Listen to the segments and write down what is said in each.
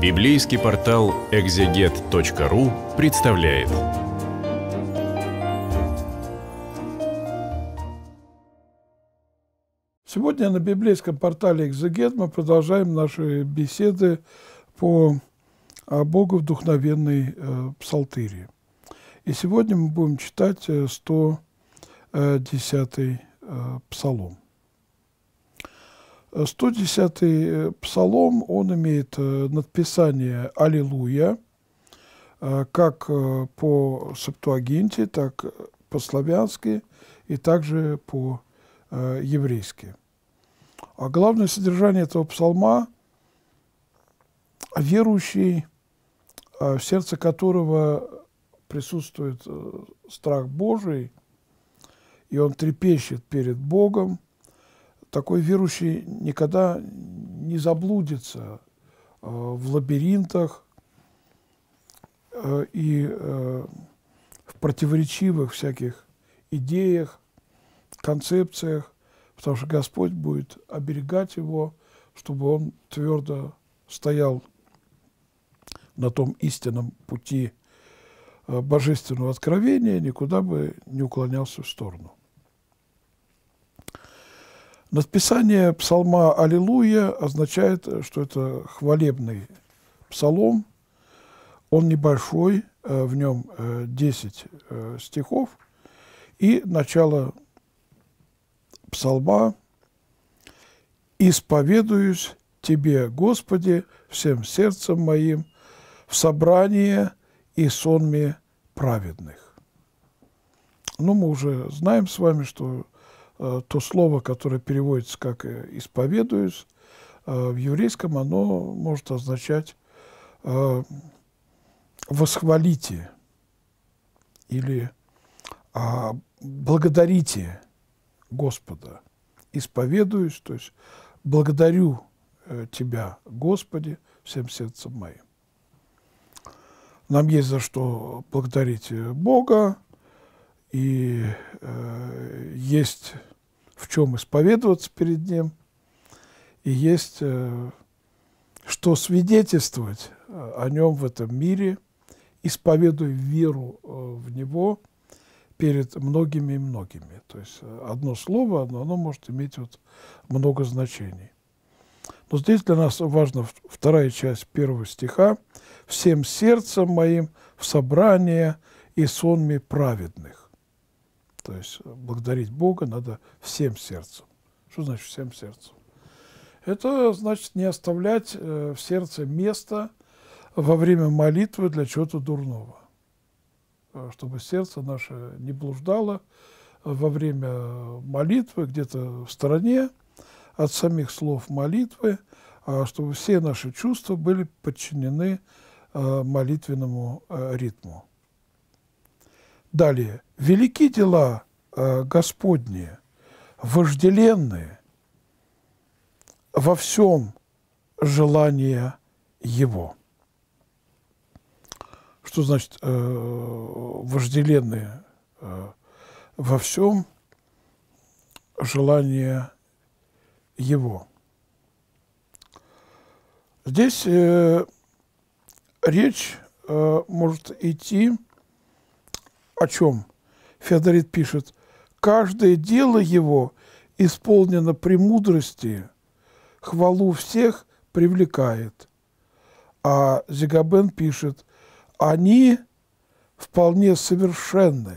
Библейский портал экзегет.ру представляет. Сегодня на библейском портале «Экзегет» мы продолжаем наши беседы по Богу вдохновенной э, псалтыре. И сегодня мы будем читать 110-й э, э, э, псалом. 110-й э, псалом, он имеет э, надписание «Аллилуйя», э, как по септуагинте, так по-славянски и также по-еврейски. А главное содержание этого псалма – верующий, в сердце которого присутствует страх Божий, и он трепещет перед Богом – такой верующий никогда не заблудится э, в лабиринтах э, и э, в противоречивых всяких идеях, концепциях, потому что Господь будет оберегать его, чтобы он твердо стоял на том истинном пути божественного откровения, никуда бы не уклонялся в сторону. Надписание псалма «Аллилуйя» означает, что это хвалебный псалом. Он небольшой, э, в нем 10 э, э, стихов. И начало псалма «Исповедуюсь Тебе, Господи, всем сердцем моим, в собрании и сонме праведных». Ну, мы уже знаем с вами, что Э, то слово, которое переводится как э, «исповедуюсь», э, в еврейском оно может означать «восхвалите» или а, «благодарите Господа». «Исповедуюсь», то есть «благодарю Тебя, Господи, всем сердцем моим». Нам есть за что благодарить Бога, и э, есть в чем исповедоваться перед Ним, и есть э, что свидетельствовать э, о Нем в этом мире, исповедуя веру э, в Него перед многими и многими. То есть э, одно слово, оно, оно может иметь вот много значений. Но здесь для нас важна вторая часть первого стиха. «Всем сердцем моим в собрание и сонме праведных». То есть э, благодарить Бога надо всем сердцем. Что значит всем сердцем? Это значит не оставлять э, в сердце место во время молитвы для чего-то дурного. Э, чтобы сердце наше не блуждало во время молитвы где-то в стороне от самих слов молитвы, а чтобы все наши чувства были подчинены молитвенному ритму. Далее. Велики дела э, Господние, вожделенные, во всем желание Его. Что значит э, вожделенные э, во всем желание Его? Здесь э, речь э, может идти о чем Феодорит пишет, «Каждое дело его исполнено премудрости, хвалу всех привлекает». А Зигабен пишет, «Они вполне совершенны»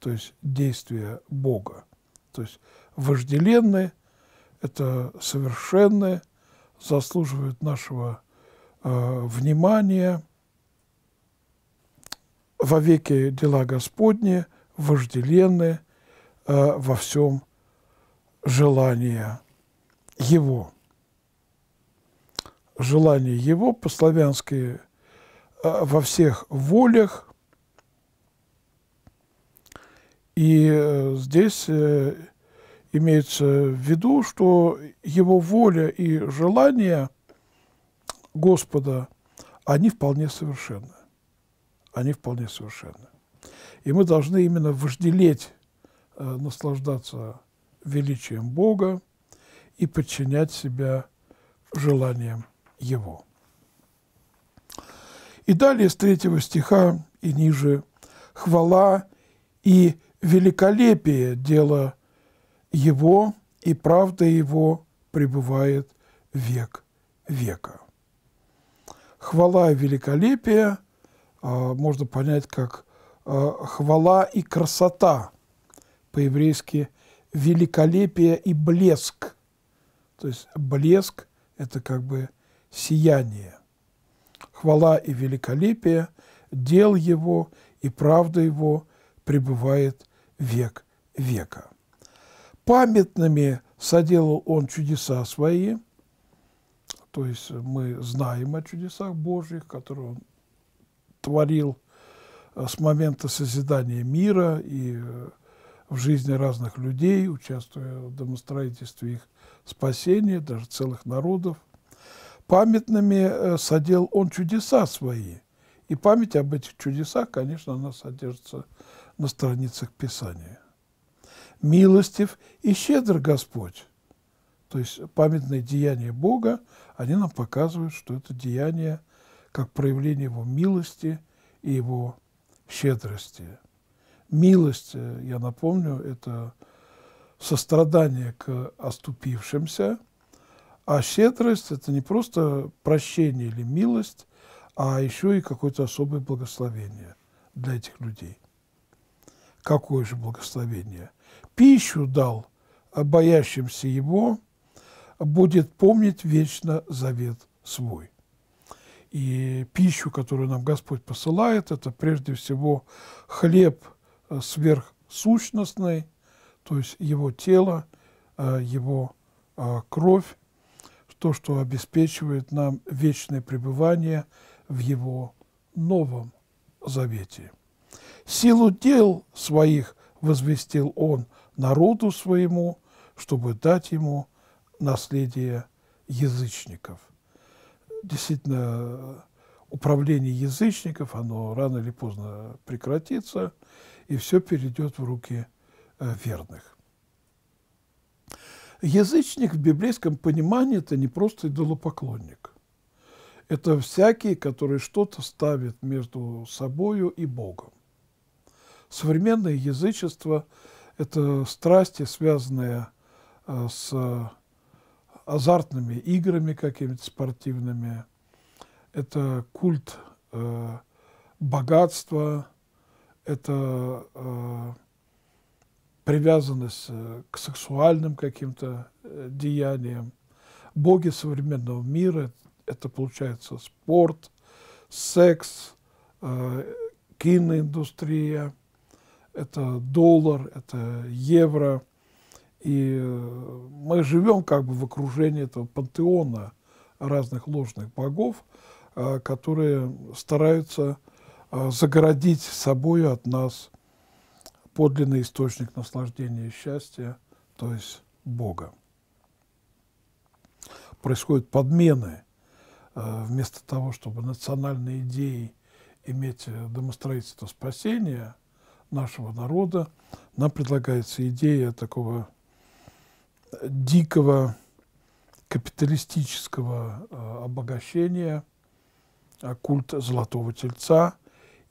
то есть действия Бога. То есть вожделенные – это совершенные, заслуживают нашего э, внимания, во веки дела Господние вожделенны э, во всем желание Его. Желание Его по-славянски э, во всех волях. И э, здесь э, имеется в виду, что Его воля и желание Господа, они вполне совершенны они вполне совершенны. И мы должны именно вожделеть, э, наслаждаться величием Бога и подчинять себя желаниям Его. И далее с третьего стиха и ниже «Хвала и великолепие дела Его, и правда Его пребывает век века». Хвала и великолепие а, можно понять как а, хвала и красота, по-еврейски великолепие и блеск. То есть блеск – это как бы сияние. Хвала и великолепие, дел его и правда его пребывает век века. Памятными соделал он чудеса свои, то есть мы знаем о чудесах Божьих, которые он творил э, с момента созидания мира и э, в жизни разных людей, участвуя в домостроительстве их спасения, даже целых народов. Памятными э, содел он чудеса свои. И память об этих чудесах, конечно, она содержится на страницах Писания. «Милостив и щедр Господь». То есть памятные деяния Бога, они нам показывают, что это деяние – как проявление его милости и его щедрости. Милость, э, я напомню, это сострадание к оступившимся, а щедрость – это не просто прощение или милость, а еще и какое-то особое благословение для этих людей. Какое же благословение? Пищу дал э, боящимся его, будет помнить вечно завет свой. И пищу, которую нам Господь посылает, это прежде всего хлеб э, сверхсущностный, то есть его тело, э, его э, кровь, то, что обеспечивает нам вечное пребывание в его новом завете. Силу дел своих возвестил он народу своему, чтобы дать ему наследие язычников – действительно управление язычников, оно рано или поздно прекратится, и все перейдет в руки э, верных. Язычник в библейском понимании – это не просто идолопоклонник. Это всякий, который что-то ставит между собою и Богом. Современное язычество – это страсти, связанные э, с азартными играми какими-то спортивными, это культ э, богатства, это э, привязанность э, к сексуальным каким-то э, деяниям. Боги современного мира – это, получается, спорт, секс, э, киноиндустрия, это доллар, это евро – и э, мы живем как бы в окружении этого пантеона разных ложных богов, э, которые стараются э, загородить собой от нас подлинный источник наслаждения и счастья, то есть Бога. Происходят подмены. Вместо того, чтобы национальной идеей иметь домостроительство спасения нашего народа, нам предлагается идея такого дикого капиталистического э, обогащения, а культа золотого тельца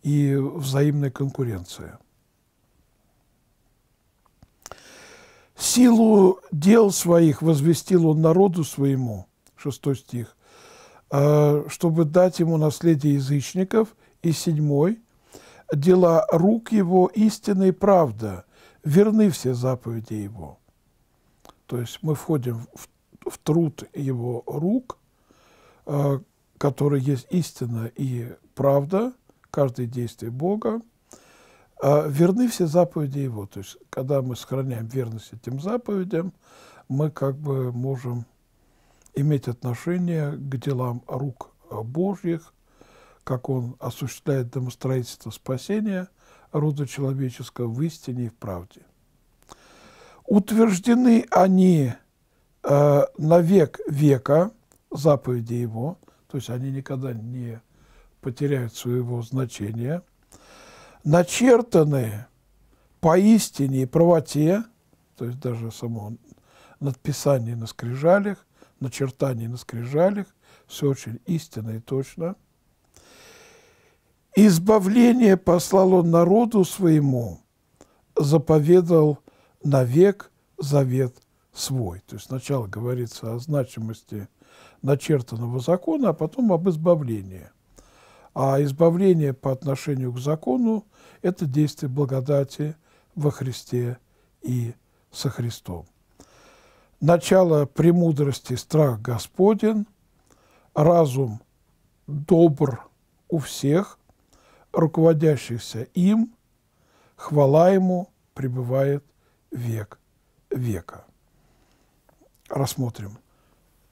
и взаимной конкуренции. «Силу дел своих возвестил он народу своему», шестой стих, э, «чтобы дать ему наследие язычников», и седьмой «дела рук его истина и правда, верны все заповеди его». То есть мы входим в, в труд его рук, э, который есть истина и правда, каждое действие Бога. Э, верны все заповеди его. То есть когда мы сохраняем верность этим заповедям, мы как бы можем иметь отношение к делам рук э, Божьих, как Он осуществляет домостроительство спасения рода человеческого в истине и в правде утверждены они э, на век века, заповеди его, то есть они никогда не потеряют своего значения, начертаны поистине и правоте, то есть даже само надписание на скрижалях, начертание на скрижалях, все очень истинно и точно. Избавление послал он народу своему, заповедал навек завет свой. То есть сначала говорится о значимости начертанного закона, а потом об избавлении. А избавление по отношению к закону – это действие благодати во Христе и со Христом. Начало премудрости – страх Господен, разум добр у всех, руководящихся им, хвала ему пребывает век века. Рассмотрим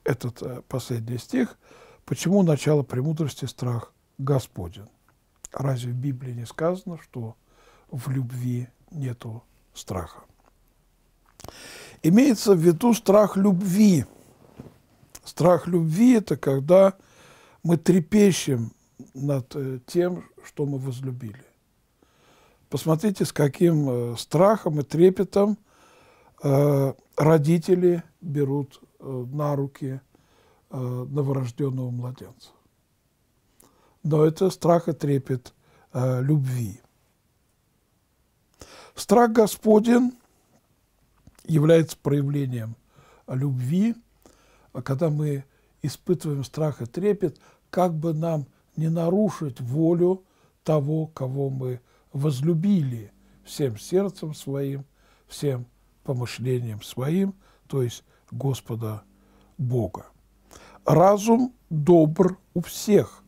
этот э, последний стих. Почему начало премудрости – страх Господен? Разве в Библии не сказано, что в любви нету страха? Имеется в виду страх любви. Страх любви – это когда мы трепещем над э, тем, что мы возлюбили. Посмотрите, с каким э, страхом и трепетом э, родители берут э, на руки новорожденного младенца. Но это страх и трепет любви. Страх Господен является проявлением любви, когда мы испытываем страх и трепет, как бы нам не нарушить волю того, кого мы возлюбили всем сердцем своим, всем помышлением своим, то есть Господа Бога. Разум добр у всех.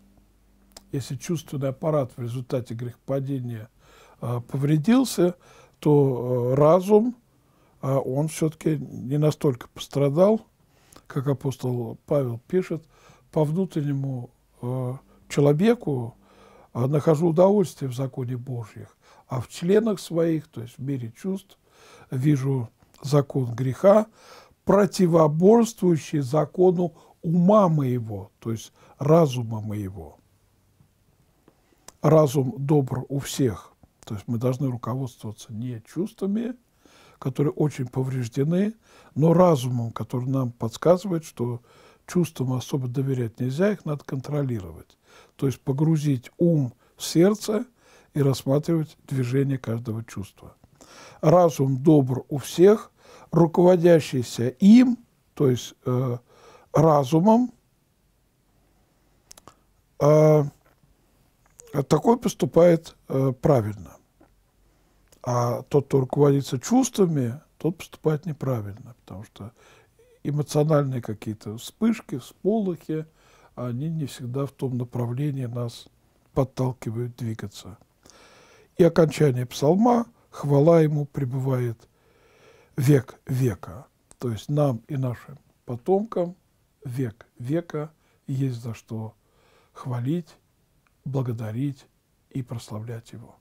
Если чувственный аппарат в результате грехопадения э, повредился, то э, разум, э, он все-таки не настолько пострадал, как апостол Павел пишет, по внутреннему человеку, а нахожу удовольствие в законе Божьих, а в членах своих, то есть в мире чувств, вижу закон греха, противоборствующий закону ума моего, то есть разума моего. Разум добр у всех, то есть мы должны руководствоваться не чувствами, которые очень повреждены, но разумом, который нам подсказывает, что чувствам особо доверять нельзя, их надо контролировать то есть погрузить ум в сердце и рассматривать движение каждого чувства. Разум добр у всех, руководящийся им, то есть э, разумом, э, такой поступает э, правильно. А тот, кто руководится чувствами, тот поступает неправильно, потому что эмоциональные какие-то вспышки, всполохи, они не всегда в том направлении нас подталкивают двигаться. И окончание псалма «Хвала ему пребывает век века». То есть нам и нашим потомкам век века есть за что хвалить, благодарить и прославлять его.